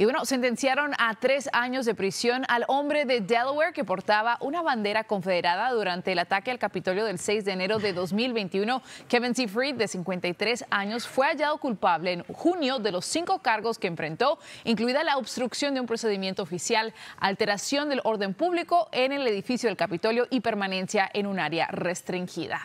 Y bueno, sentenciaron a tres años de prisión al hombre de Delaware que portaba una bandera confederada durante el ataque al Capitolio del 6 de enero de 2021. Kevin Freed, de 53 años, fue hallado culpable en junio de los cinco cargos que enfrentó, incluida la obstrucción de un procedimiento oficial, alteración del orden público en el edificio del Capitolio y permanencia en un área restringida.